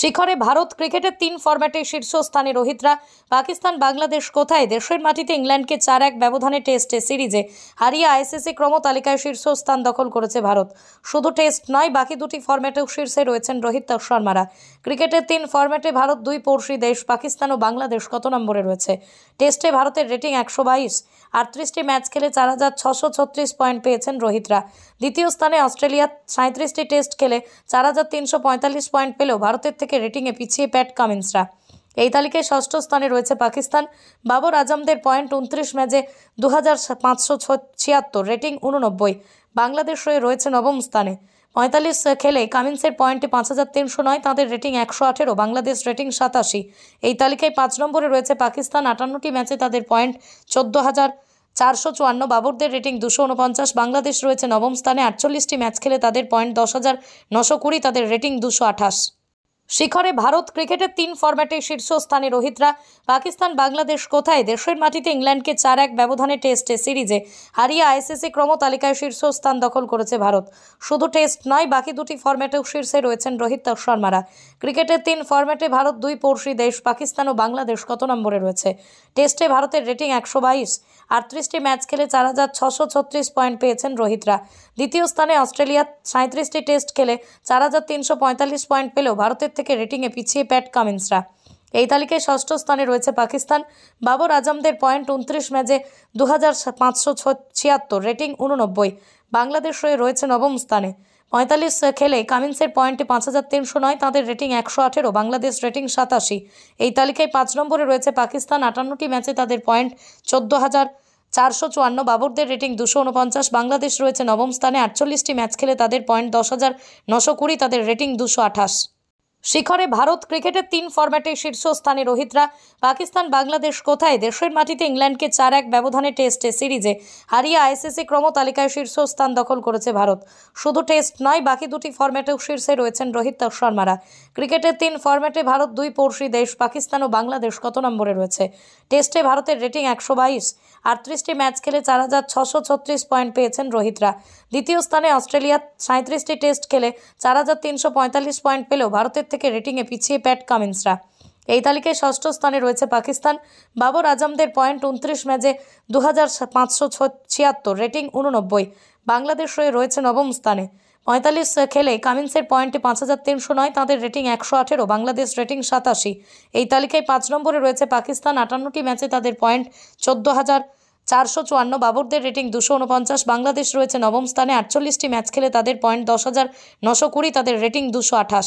শিখরে ভারত ক্রিকেটের তিন ফরম্যাটে শীর্ষস্থানে রোহিতরা পাকিস্তান বাংলাদেশ কোথায় দেশের মাটিতে ইংল্যান্ডকে চার এক ব্যবধানে টেস্টে সিরিজে হারিয়ে আইসিসি ক্রমতালিকায় শীর্ষস্থান দখল করেছে ভারত শুধু টেস্ট নয় বাকি দুটি ফরম্যাটেও শীর্ষে রয়েছেন রোহিত শর্মারা ক্রিকেটের তিন ফরম্যাটে ভারত দুই পড়শি দেশ পাকিস্তান ও বাংলাদেশ কত নম্বরে রয়েছে টেস্টে ভারতের রেটিং একশো বাইশ আটত্রিশটি ম্যাচ খেলে চার হাজার ছশো ছত্রিশ পয়েন্ট পেয়েছেন রোহিতরা দ্বিতীয় স্থানে অস্ট্রেলিয়া সাঁত্রিশটি টেস্ট খেলে চার হাজার তিনশো পঁয়তাল্লিশ পয়েন্ট পেলেও ভারতের থেকে রেটিংয়ে পিছিয়ে প্যাট কামিন্সরা এই তালিকায় ষষ্ঠ স্থানে রয়েছে পাকিস্তান বাবর আজমদের পয়েন্ট উনত্রিশ ম্যাচে দু হাজার পাঁচশো ছিয়াত্তর রেটিং উননব্বই বাংলাদেশ হয়ে রয়েছে নবম স্থানে পঁয়তাল্লিশ খেলে কামিন্সের পয়েন্টে পাঁচ হাজার তিনশো নয় তাঁদের রেটিং একশো আঠেরো বাংলাদেশ রেটিং সাতাশি এই তালিকায় পাঁচ নম্বরে রয়েছে পাকিস্তান আটান্নটি ম্যাচে তাদের পয়েন্ট চোদ্দো হাজার চারশো চুয়ান্ন বাবরদের রেটিং দুশো উনপঞ্চাশ বাংলাদেশ রয়েছে নবম স্থানে আটচল্লিশটি ম্যাচ খেলে তাদের পয়েন্ট দশ হাজার নশো কুড়ি তাদের রেটিং দুশো আঠাশ শিখরে ভারত ক্রিকেটের তিন ফরম্যাটে শীর্ষস্থানে রোহিতরা পাকিস্তান বাংলাদেশ কোথায় দেশের মাটিতে ইংল্যান্ডকে চার এক ব্যবধানে টেস্টে সিরিজে হারিয়ে আইসিসি ক্রমতালিকায় শীর্ষস্থান দখল করেছে ভারত শুধু টেস্ট নয় বাকি দুটি ফরম্যাটেও শীর্ষে রয়েছেন রোহিত শর্মারা ক্রিকেটের তিন ফরম্যাটে ভারত দুই পড়শি দেশ পাকিস্তান ও বাংলাদেশ কত নম্বরে রয়েছে টেস্টে ভারতের রেটিং একশো বাইশ আটত্রিশটি ম্যাচ খেলে চার হাজার ছশো ছত্রিশ পয়েন্ট পেয়েছেন রোহিতরা দ্বিতীয় স্থানে অস্ট্রেলিয়া সাঁত্রিশটি টেস্ট খেলে চার হাজার তিনশো পঁয়তাল্লিশ পয়েন্ট পেলেও ভারতের থেকে রেটিংয়ে পিছিয়ে প্যাট কামিন্সরা এই তালিকায় ষষ্ঠ স্থানে রয়েছে পাকিস্তান বাবর আজমদের পয়েন্ট উনত্রিশ ম্যাচে দু হাজার রেটিং উননব্বই বাংলাদেশ হয়ে রয়েছে নবম স্থানে পঁয়তাল্লিশ খেলে কামিন্সের পয়েন্টে পাঁচ হাজার তিনশো নয় তাঁদের রেটিং একশো আঠেরো বাংলাদেশ রেটিং সাতাশি এই তালিকায় পাঁচ নম্বরে রয়েছে পাকিস্তান আটান্নটি ম্যাচে তাদের পয়েন্ট চোদ্দো হাজার চারশো চুয়ান্ন বাবরদের রেটিং দুশো উনপঞ্চাশ বাংলাদেশ রয়েছে নবম স্থানে আটচল্লিশটি ম্যাচ খেলে তাদের পয়েন্ট দশ হাজার নশো কুড়ি তাদের রেটিং দুশো আঠাশ শিখরে ভারত ক্রিকেটের তিন ফরম্যাটে শীর্ষস্থানে রোহিতরা পাকিস্তান বাংলাদেশ কোথায় দেশের মাটিতে ইংল্যান্ডকে চার এক ব্যবধানে টেস্টে সিরিজে হারিয়ে আইসিসি ক্রমতালিকায় শীর্ষস্থান দখল করেছে ভারত শুধু টেস্ট নয় বাকি দুটি ফরম্যাটেও শীর্ষে রয়েছেন রোহিত শর্মারা ক্রিকেটের তিন ফরম্যাটে ভারত দুই পড়শি দেশ পাকিস্তান ও বাংলাদেশ কত নম্বরে রয়েছে টেস্টে ভারতের রেটিং একশো বাইশ আটত্রিশটি ম্যাচ খেলে চার হাজার ছশো ছত্রিশ পয়েন্ট পেয়েছেন রোহিতরা দ্বিতীয় স্থানে অস্ট্রেলিয়া সাঁত্রিশটি টেস্ট খেলে চার হাজার তিনশো পঁয়তাল্লিশ পয়েন্ট পেলেও ভারতের থেকে রেটিংয়ে পিছিয়ে প্যাট কামিন্সরা এই তালিকায় ষষ্ঠ স্থানে রয়েছে পাকিস্তান বাবর আজমদের পয়েন্ট উনত্রিশ ম্যাচে দু হাজার পাঁচশো ছিয়াত্তর রেটিং উননব্বই বাংলাদেশ হয়ে রয়েছে নবম স্থানে পঁয়তাল্লিশ খেলে কামিন্সের পয়েন্টে পাঁচ হাজার তিনশো নয় তাঁদের রেটিং একশো আঠেরো বাংলাদেশ রেটিং সাতাশি এই তালিকায় পাঁচ নম্বরে রয়েছে পাকিস্তান আটান্নটি ম্যাচে তাদের পয়েন্ট চোদ্দো হাজার চারশো চুয়ান্ন বাবরদের রেটিং দুশো উনপঞ্চাশ বাংলাদেশ রয়েছে নবম স্থানে আটচল্লিশটি ম্যাচ খেলে তাদের পয়েন্ট দশ হাজার নশো কুড়ি তাদের রেটিং দুশো আঠাশ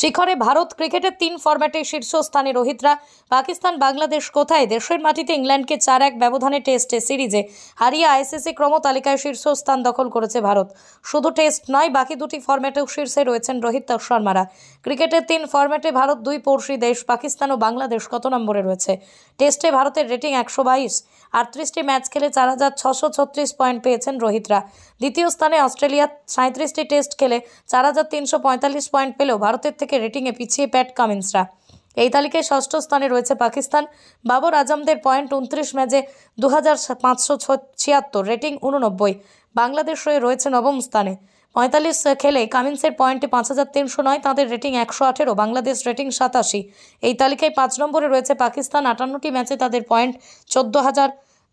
শিখরে ভারত ক্রিকেটের তিন ফরম্যাটে শীর্ষস্থানে রোহিতরা পাকিস্তান বাংলাদেশ কোথায় দেশের মাটিতে ইংল্যান্ডকে চার এক ব্যবধানে টেস্টে সিরিজে হারিয়ে আইসিসি ক্রমতালিকায় শীর্ষস্থান দখল করেছে ভারত শুধু টেস্ট নয় বাকি দুটি ফরম্যাটেও শীর্ষে রয়েছেন রোহিত শর্মারা ক্রিকেটের তিন ফরম্যাটে ভারত দুই পড়শি দেশ পাকিস্তান ও বাংলাদেশ কত নম্বরে রয়েছে টেস্টে ভারতের রেটিং একশো বাইশ আটত্রিশটি ম্যাচ খেলে চার হাজার ছশো ছত্রিশ পয়েন্ট পেয়েছেন রোহিতরা দ্বিতীয় স্থানে অস্ট্রেলিয়া সাঁত্রিশটি টেস্ট খেলে চার হাজার তিনশো পঁয়তাল্লিশ পয়েন্ট পেলেও ভারতের থেকে রেটিংয়ে পিছিয়ে প্যাট কামিন্সরা এই তালিকায় ষষ্ঠ স্থানে রয়েছে পাকিস্তান বাবর আজমদের পয়েন্ট উনত্রিশ ম্যাচে দু হাজার রেটিং উননব্বই বাংলাদেশ হয়ে রয়েছে নবম স্থানে পঁয়তাল্লিশ খেলে কামিন্সের পয়েন্টে পাঁচ হাজার তিনশো নয় তাঁদের রেটিং একশো আঠেরো বাংলাদেশ রেটিং সাতাশি এই তালিকায় পাঁচ নম্বরে রয়েছে পাকিস্তান আটান্নটি ম্যাচে তাদের পয়েন্ট চোদ্দো হাজার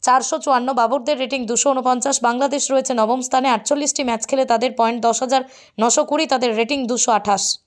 চারশো চুয়ান্ন বাবরদের রেটিং দুশো উনপঞ্চাশ বাংলাদেশ রয়েছে নবম স্থানে আটচল্লিশটি ম্যাচ খেলে তাদের পয়েন্ট দশ হাজার নশো কুড়ি তাদের রেটিং দুশো আঠাশ